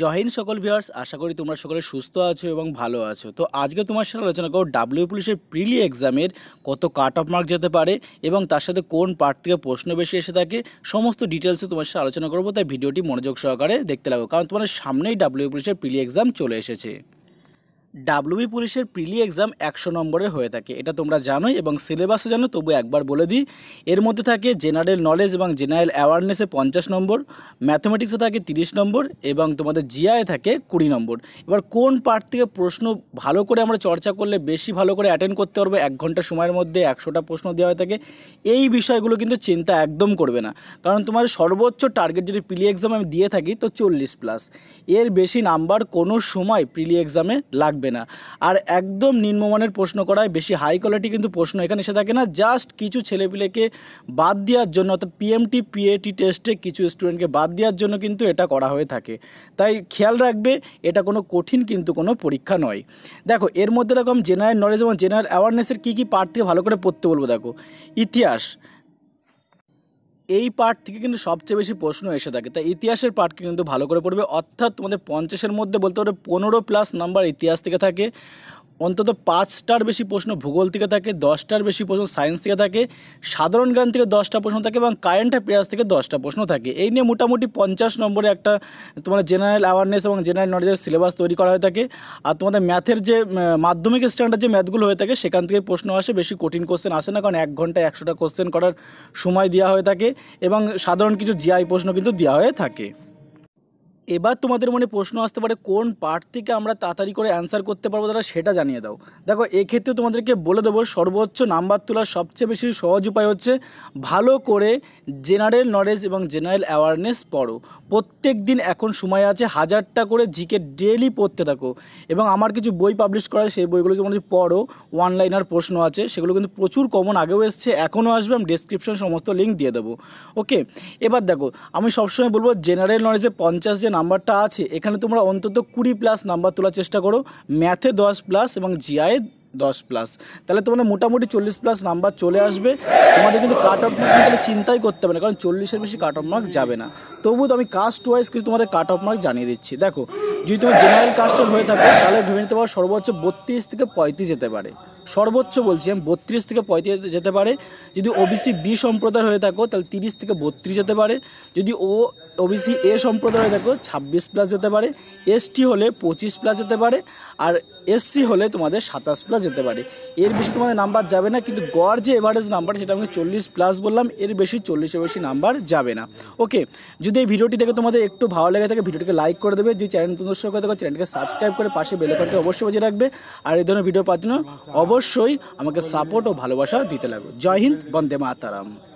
জহিন সকল ভিউয়ার্স আশা করি তোমরা সকলে সুস্থ আছো এবং ভালো আছো তো আজকে তোমার সাথে আলোচনা করো ডাব্লিউ পুলিশের প্রিলি এক্সামের কত কাট অফ মার্ক যেতে পারে এবং তার সাথে কোন পার্ট থেকে প্রশ্ন বেশি এসে থাকে সমস্ত ডিটেলসে তোমার সাথে আলোচনা করবো তাই ভিডিওটি মনোযোগ সহকারে দেখতে লাগবো কারণ তোমার সামনেই ডাব্লিউ পুলিশের প্রিলি এক্সাম চলে এসেছে ডাব্লুবি e পুলিশের প্রিলি এক্সাম একশো নম্বরের হয়ে থাকে এটা তোমরা জানোই এবং সিলেবাসে জানো তবু একবার বলে দিই এর মধ্যে থাকে জেনারেল নলেজ এবং জেনারেল অ্যাওয়ারনেসে পঞ্চাশ নম্বর ম্যাথমেটিক্সে থাকে তিরিশ নম্বর এবং তোমাদের জিআই থাকে কুড়ি নম্বর এবার কোন পার্ট থেকে প্রশ্ন ভালো করে আমরা চর্চা করলে বেশি ভালো করে অ্যাটেন্ড করতে পারবো এক ঘন্টা সময়ের মধ্যে একশোটা প্রশ্ন দেওয়া হয়ে থাকে এই বিষয়গুলো কিন্তু চিন্তা একদম করবে না কারণ তোমার সর্বোচ্চ টার্গেট যদি প্রিলি এক্সাম আমি দিয়ে থাকি তো চল্লিশ প্লাস এর বেশি নাম্বার কোনো সময় প্রিলি এক্সামে লাগবে থাকবে না আর একদম নিম্নমানের প্রশ্ন করায় বেশি হাই কোয়ালিটি কিন্তু প্রশ্ন এখানে এসে থাকে না জাস্ট কিছু ছেলেপিলেকে বাদ দেওয়ার জন্য অর্থাৎ পিএমটি পিএটি টেস্টে কিছু স্টুডেন্টকে বাদ দেওয়ার জন্য কিন্তু এটা করা হয়ে থাকে তাই খেয়াল রাখবে এটা কোনো কঠিন কিন্তু কোনো পরীক্ষা নয় দেখো এর মধ্যে দেখো জেনারেল নলেজ এবং জেনারেল অ্যাওয়ারনেসের কী কী পার্ট থেকে ভালো করে পড়তে বলবো দেখো ইতিহাস এই পার্ট থেকে কিন্তু সবচেয়ে বেশি প্রশ্ন এসে থাকে তাই ইতিহাসের পার্টকে কিন্তু ভালো করে পড়বে অর্থাৎ তোমাদের পঞ্চাশের মধ্যে বলতে পারো পনেরো প্লাস নাম্বার ইতিহাস থেকে থাকে অন্তত পাঁচটার বেশি প্রশ্ন ভূগোল থেকে থাকে দশটার বেশি প্রশ্ন সায়েন্স থেকে থাকে সাধারণ জ্ঞান থেকে দশটা প্রশ্ন থাকে এবং কারেন্ট অ্যাফেয়ার্স থেকে দশটা প্রশ্ন থাকে এই নিয়ে মোটামুটি পঞ্চাশ নম্বরে একটা তোমার জেনারেল অ্যাওয়ারনেস এবং জেনারেল নলেজের সিলেবাস তৈরি করা হয়ে থাকে আর তোমাদের ম্যাথের যে মাধ্যমিক স্ট্যান্ডার্ড যে ম্যাথগুলো হয়ে থাকে সেখান থেকে প্রশ্ন আসে বেশি কঠিন কোশ্চেন আসে না কারণ এক ঘন্টায় একশোটা কোশ্চেন করার সময় দেওয়া হয়ে থাকে এবং সাধারণ কিছু জিআই প্রশ্ন কিন্তু দেওয়া হয়ে থাকে এবার তোমাদের মনে প্রশ্ন আসতে পারে কোন পার্ট থেকে আমরা তাড়াতাড়ি করে অ্যান্সার করতে পারবো তারা সেটা জানিয়ে দাও দেখো এক্ষেত্রে তোমাদেরকে বলে দেবো সর্বোচ্চ নাম্বার তোলার সবচেয়ে বেশি সহজ উপায় হচ্ছে ভালো করে জেনারেল নলেজ এবং জেনারেল অ্যাওয়ারনেস পড়ো প্রত্যেক দিন এখন সময় আছে হাজারটা করে জিকে ডেলি পড়তে থাকো এবং আমার কিছু বই পাবলিশ করা সেই বইগুলো যেমন পড়ো ওয়ানলাইনার প্রশ্ন আছে সেগুলো কিন্তু প্রচুর কমন আগেও এসছে এখনও আসবে আমি ডিসক্রিপশন সমস্ত লিঙ্ক দিয়ে দেবো ওকে এবার দেখো আমি সবসময় বলবো জেনারেল নলেজে পঞ্চাশ জন নাম্বারটা আছে এখানে তোমরা অন্তত কুড়ি প্লাস নাম্বার তোলার চেষ্টা করো ম্যাথে দশ প্লাস এবং জিআই দশ প্লাস তাহলে তোমাদের মোটামুটি চল্লিশ প্লাস নাম্বার চলে আসবে তোমাদের কিন্তু কাট অফ মার্ক তাহলে চিন্তাই করতে হবে না কারণ চল্লিশের বেশি কাট অফ মার্ক যাবে না তবুও আমি কাস্ট ওয়াইজ কিছু তোমাদের কাট অফ মার্ক জানিয়ে দিচ্ছি দেখো যদি তুমি জেনারেল কাস্টের হয়ে থাকো তাহলে ভেবে নিতে পারো সর্বোচ্চ বত্রিশ থেকে পঁয়ত্রিশ যেতে পারে সর্বোচ্চ বলছি আমি বত্রিশ থেকে পঁয়ত্রিশ যেতে পারে যদি ওবিসি বি সম্প্রদায় হয়ে থাকো তাহলে তিরিশ থেকে বত্রিশ যেতে পারে যদি ও ওবিসি এ সম্প্রদায় দেখো ছাব্বিশ প্লাস যেতে পারে এসটি হলে পঁচিশ প্লাস যেতে পারে আর এসসি হলে তোমাদের সাতাশ প্লাস যেতে পারে এর বেশি তোমাদের নাম্বার যাবে না কিন্তু গড় যে এভারেজ নাম্বার সেটা আমি চল্লিশ প্লাস বললাম এর বেশি চল্লিশের বেশি নাম্বার যাবে না ওকে যদি এই ভিডিওটি দেখে তোমাদের একটু ভালো লেগে থাকে ভিডিওটিকে লাইক করে দেবে যে চ্যানেল নতুন দর্শক দেখো চ্যানেলকে সাবস্ক্রাইব করে পাশে বেলকনটি অবশ্যই বজায় রাখবে আর এই ধরনের ভিডিও পাওয়ার জন্য অবশ্যই আমাকে সাপোর্ট ও ভালোবাসা দিতে লাগবে জয় হিন্দ বন্দে মাতারাম